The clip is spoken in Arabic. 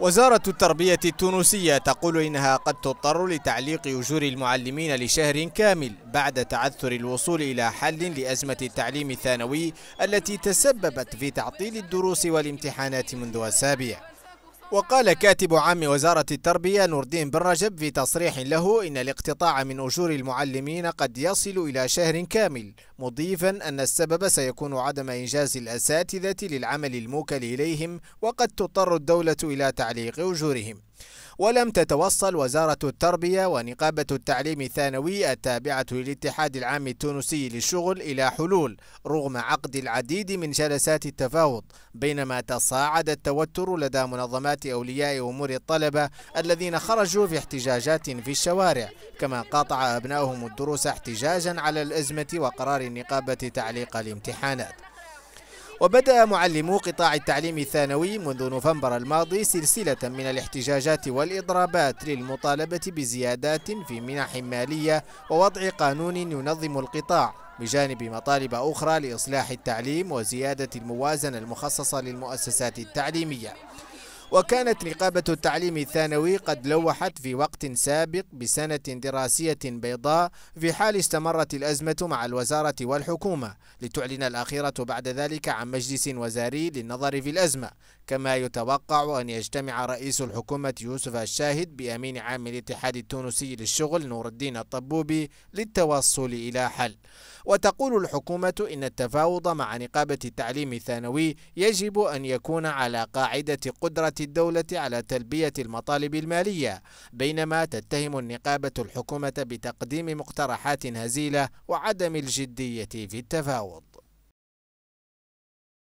وزارة التربية التونسية تقول إنها قد تضطر لتعليق أجور المعلمين لشهر كامل بعد تعثر الوصول إلى حل لأزمة التعليم الثانوي التي تسببت في تعطيل الدروس والامتحانات منذ أسابيع وقال كاتب عام وزارة التربية نور الدين بن رجب في تصريح له إن الاقتطاع من أجور المعلمين قد يصل إلى شهر كامل مضيفا أن السبب سيكون عدم إنجاز الأساتذة للعمل الموكل إليهم وقد تضطر الدولة إلى تعليق أجورهم ولم تتوصل وزارة التربية ونقابة التعليم الثانوي التابعة للاتحاد العام التونسي للشغل إلى حلول رغم عقد العديد من جلسات التفاوض بينما تصاعد التوتر لدى منظمات أولياء أمور الطلبة الذين خرجوا في احتجاجات في الشوارع كما قاطع أبنائهم الدروس احتجاجا على الأزمة وقرار النقابة تعليق الامتحانات وبدأ معلمو قطاع التعليم الثانوي منذ نوفمبر الماضي سلسلة من الاحتجاجات والإضرابات للمطالبة بزيادات في منح مالية ووضع قانون ينظم القطاع بجانب مطالب أخرى لإصلاح التعليم وزيادة الموازنة المخصصة للمؤسسات التعليمية وكانت نقابة التعليم الثانوي قد لوحت في وقت سابق بسنة دراسية بيضاء في حال استمرت الأزمة مع الوزارة والحكومة لتعلن الأخيرة بعد ذلك عن مجلس وزاري للنظر في الأزمة كما يتوقع أن يجتمع رئيس الحكومة يوسف الشاهد بأمين عام الاتحاد التونسي للشغل نور الدين الطبوبي للتوصل إلى حل وتقول الحكومة إن التفاوض مع نقابة التعليم الثانوي يجب أن يكون على قاعدة قدرة الدولة على تلبية المطالب المالية بينما تتهم النقابة الحكومة بتقديم مقترحات هزيلة وعدم الجدية في التفاوض